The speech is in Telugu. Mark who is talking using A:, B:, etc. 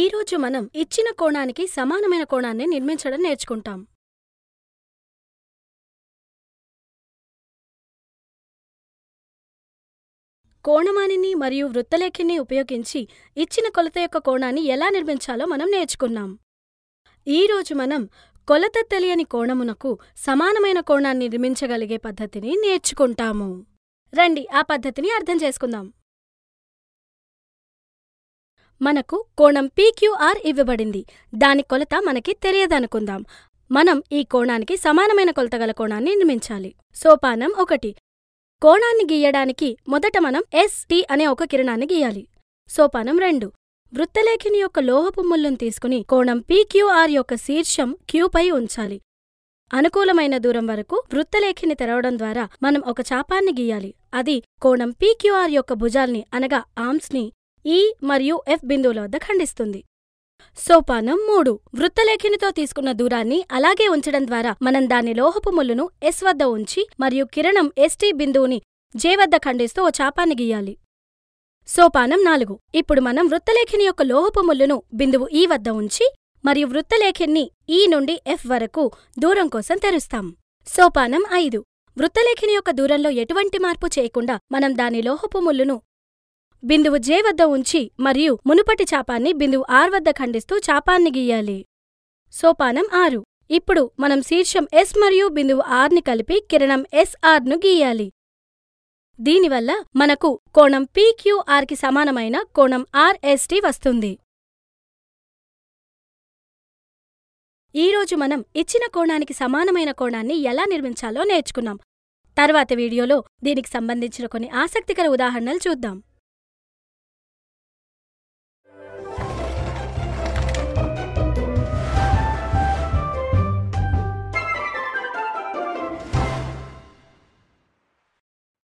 A: ఈ రోజు మనం ఇచ్చిన కోణానికి సమానమైన కోణాన్ని నిర్మించడం నేర్చుకుంటాం కోణమానిని మరియు వృత్తలేఖిని ఉపయోగించి ఇచ్చిన కొలత యొక్క కోణాన్ని ఎలా నిర్మించాలో మనం నేర్చుకున్నాం ఈరోజు మనం కొలత తెలియని కోణమునకు సమానమైన కోణాన్ని నిర్మించగలిగే పద్ధతిని నేర్చుకుంటాము రండి ఆ పద్ధతిని అర్థం చేసుకుందాం మనకు కోణం పీక్యూఆర్ ఇవ్వబడింది దాని కొలత మనకి తెలియదనుకుందాం మనం ఈ కోణానికి సమానమైన కొలతగల కోణాన్ని నిర్మించాలి సోపానం ఒకటి కోణాన్ని గీయడానికి మొదట మనం ఎస్టి అనే ఒక కిరణాన్ని గీయాలి సోపానం రెండు వృత్తలేఖిని యొక్క లోహపు ముళ్ళును తీసుకుని కోణం పీక్యూఆర్ యొక్క శీర్షం క్యూపై ఉంచాలి అనుకూలమైన దూరం వరకు వృత్తలేఖిని తెరవడం ద్వారా మనం ఒక చాపాన్ని గీయాలి అది కోణం పీక్యూఆర్ యొక్క భుజాల్ని అనగా ఆర్మ్స్ని ఈ మరియు ఎఫ్ బిందువుల వద్ద ఖండిస్తుంది సోపానం మూడు వృత్తలేఖినితో తీసుకున్న దూరాన్ని అలాగే ఉంచడం ద్వారా మనం దాని లోహపు ముళ్ళును ఎస్ వద్ద ఉంచి మరియు కిరణం ఎస్టీ బిందువుని జే వద్ద ఖండిస్తూ ఓ చాపాన్ని గీయాలి సోపానం నాలుగు ఇప్పుడు మనం వృత్తలేఖిని యొక్క లోహపు ముళ్ళును బిందువు ఈ వద్ద ఉంచి మరియు వృత్తలేఖిన్ని ఈ నుండి ఎఫ్ వరకు దూరం కోసం తెరుస్తాం సోపానం ఐదు వృత్తలేఖిని యొక్క దూరంలో ఎటువంటి మార్పు చేయకుండా మనం దాని లోహపు ముళ్ళును బిందువు జే వద్ద ఉంచి మరియు మునుపటి చాపాన్ని బిందువు ఆర్ వద్ద ఖండిస్తూ చాపాన్ని గీయాలి సోపానం ఆరు ఇప్పుడు మనం శీర్షం ఎస్ మరియు బిందువు ఆర్ని కలిపి కిరణం ఎస్ఆర్ను గీయాలి దీనివల్ల మనకు కోణం పీక్యూఆర్కి సమానమైన కోణం టి వస్తుంది ఈరోజు మనం ఇచ్చిన కోణానికి సమానమైన కోణాన్ని ఎలా నిర్మించాలో నేర్చుకున్నాం తర్వాత వీడియోలో దీనికి సంబంధించిన కొన్ని ఆసక్తికర ఉదాహరణలు చూద్దాం